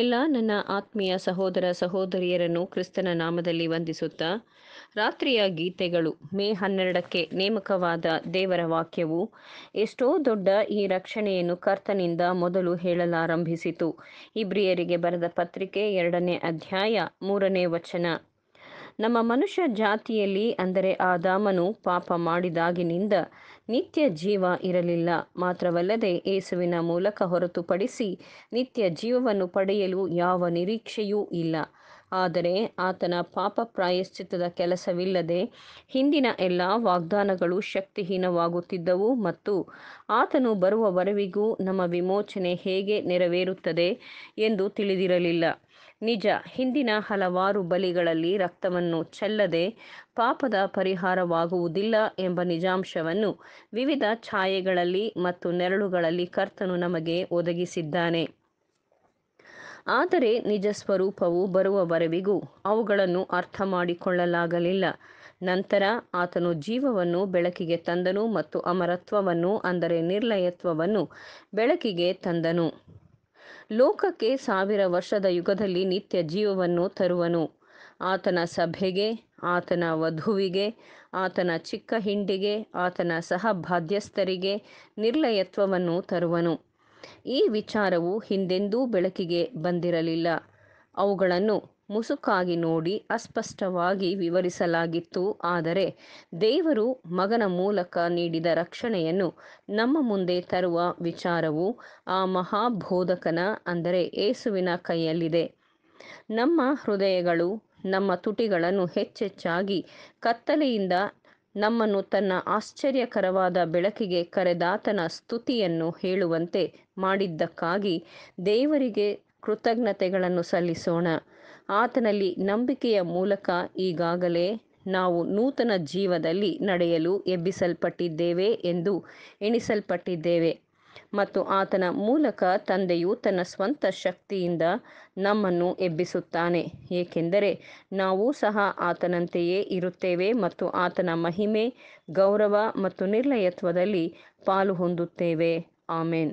ಎಲ್ಲ ನನ್ನ ಆತ್ಮೀಯ ಸಹೋದರ ಸಹೋದರಿಯರನ್ನು ಕ್ರಿಸ್ತನ ನಾಮದಲ್ಲಿ ವಂದಿಸುತ್ತಾ ರಾತ್ರಿಯ ಗೀತೆಗಳು ಮೇ ಹನ್ನೆರಡಕ್ಕೆ ನೇಮಕವಾದ ದೇವರ ವಾಕ್ಯವು ಎಷ್ಟೋ ದೊಡ್ಡ ಈ ರಕ್ಷಣೆಯನ್ನು ಕರ್ತನಿಂದ ಮೊದಲು ಹೇಳಲಾರಂಭಿಸಿತು ಇಬ್ರಿಯರಿಗೆ ಬರೆದ ಪತ್ರಿಕೆ ಎರಡನೇ ಅಧ್ಯಾಯ ಮೂರನೇ ವಚನ ನಮ್ಮ ಮನುಷ್ಯ ಜಾತಿಯಲ್ಲಿ ಅಂದರೆ ಆದಾಮನು ಪಾಪ ಮಾಡಿದಾಗಿನಿಂದ ನಿತ್ಯ ಜೀವ ಇರಲಿಲ್ಲ ಮಾತ್ರವಲ್ಲದೆ ಏಸುವಿನ ಮೂಲಕ ಹೊರತುಪಡಿಸಿ ನಿತ್ಯ ಜೀವವನ್ನು ಪಡೆಯಲು ಯಾವ ನಿರೀಕ್ಷೆಯೂ ಇಲ್ಲ ಆದರೆ ಆತನ ಪಾಪ ಪ್ರಾಯಶ್ಚಿತ್ತದ ಕೆಲಸವಿಲ್ಲದೆ ಹಿಂದಿನ ಎಲ್ಲ ವಾಗ್ದಾನಗಳು ಶಕ್ತಿಹೀನವಾಗುತ್ತಿದ್ದವು ಮತ್ತು ಆತನು ಬರುವವರೆವಿಗೂ ನಮ್ಮ ವಿಮೋಚನೆ ಹೇಗೆ ನೆರವೇರುತ್ತದೆ ಎಂದು ತಿಳಿದಿರಲಿಲ್ಲ ನಿಜ ಹಿಂದಿನ ಹಲವಾರು ಬಲಿಗಳಲ್ಲಿ ರಕ್ತವನ್ನು ಚೆಲ್ಲದೆ ಪಾಪದ ಪರಿಹಾರವಾಗುವುದಿಲ್ಲ ಎಂಬ ನಿಜಾಂಶವನ್ನು ವಿವಿಧ ಛಾಯೆಗಳಲ್ಲಿ ಮತ್ತು ನೆರಳುಗಳಲ್ಲಿ ಕರ್ತನು ನಮಗೆ ಒದಗಿಸಿದ್ದಾನೆ ಆದರೆ ನಿಜ ಸ್ವರೂಪವು ಬರುವವರೆವಿಗೂ ಅವುಗಳನ್ನು ಅರ್ಥ ಮಾಡಿಕೊಳ್ಳಲಾಗಲಿಲ್ಲ ನಂತರ ಆತನು ಜೀವವನ್ನು ಬೆಳಕಿಗೆ ತಂದನು ಮತ್ತು ಅಮರತ್ವವನ್ನು ಅಂದರೆ ನಿರ್ಲಯತ್ವವನ್ನು ಬೆಳಕಿಗೆ ತಂದನು ಲೋಕಕ್ಕೆ ಸಾವಿರ ವರ್ಷದ ಯುಗದಲ್ಲಿ ನಿತ್ಯ ಜೀವವನ್ನು ತರುವನು ಆತನ ಸಭೆಗೆ ಆತನ ವಧುವಿಗೆ ಆತನ ಚಿಕ್ಕ ಹಿಂಡಿಗೆ ಆತನ ಸಹ ಬಾಧ್ಯಸ್ಥರಿಗೆ ನಿರ್ಲಯತ್ವವನ್ನು ತರುವನು ಈ ವಿಚಾರವು ಹಿಂದೆಂದೂ ಬೆಳಕಿಗೆ ಬಂದಿರಲಿಲ್ಲ ಅವುಗಳನ್ನು ಮುಸುಕಾಗಿ ನೋಡಿ ಅಸ್ಪಷ್ಟವಾಗಿ ವಿವರಿಸಲಾಗಿತ್ತು ಆದರೆ ದೇವರು ಮಗನ ಮೂಲಕ ನೀಡಿದ ರಕ್ಷಣೆಯನ್ನು ನಮ್ಮ ಮುಂದೆ ತರುವ ವಿಚಾರವು ಆ ಮಹಾಬೋಧಕನ ಅಂದರೆ ಏಸುವಿನ ಕೈಯಲ್ಲಿದೆ ನಮ್ಮ ಹೃದಯಗಳು ನಮ್ಮ ತುಟಿಗಳನ್ನು ಹೆಚ್ಚೆಚ್ಚಾಗಿ ಕತ್ತಲೆಯಿಂದ ನಮ್ಮನ್ನು ತನ್ನ ಆಶ್ಚರ್ಯಕರವಾದ ಬೆಳಕಿಗೆ ಕರೆದಾತನ ಸ್ತುತಿಯನ್ನು ಹೇಳುವಂತೆ ಮಾಡಿದ್ದಕ್ಕಾಗಿ ದೇವರಿಗೆ ಕೃತಜ್ಞತೆಗಳನ್ನು ಸಲ್ಲಿಸೋಣ ಆತನಲ್ಲಿ ನಂಬಿಕೆಯ ಮೂಲಕ ಈಗಾಗಲೇ ನಾವು ನೂತನ ಜೀವದಲ್ಲಿ ನಡೆಯಲು ಎಬ್ಬಿಸಲ್ಪಟ್ಟಿದ್ದೇವೆ ಎಂದು ಎಣಿಸಲ್ಪಟ್ಟಿದ್ದೇವೆ ಮತ್ತು ಆತನ ಮೂಲಕ ತಂದೆಯು ತನ್ನ ಸ್ವಂತ ಶಕ್ತಿಯಿಂದ ನಮ್ಮನ್ನು ಎಬ್ಬಿಸುತ್ತಾನೆ ಏಕೆಂದರೆ ನಾವು ಸಹ ಆತನಂತೆಯೇ ಇರುತ್ತೇವೆ ಮತ್ತು ಆತನ ಮಹಿಮೆ ಗೌರವ ಮತ್ತು ನಿರ್ಲಯತ್ವದಲ್ಲಿ ಪಾಲು ಹೊಂದುತ್ತೇವೆ ಆಮೇನ್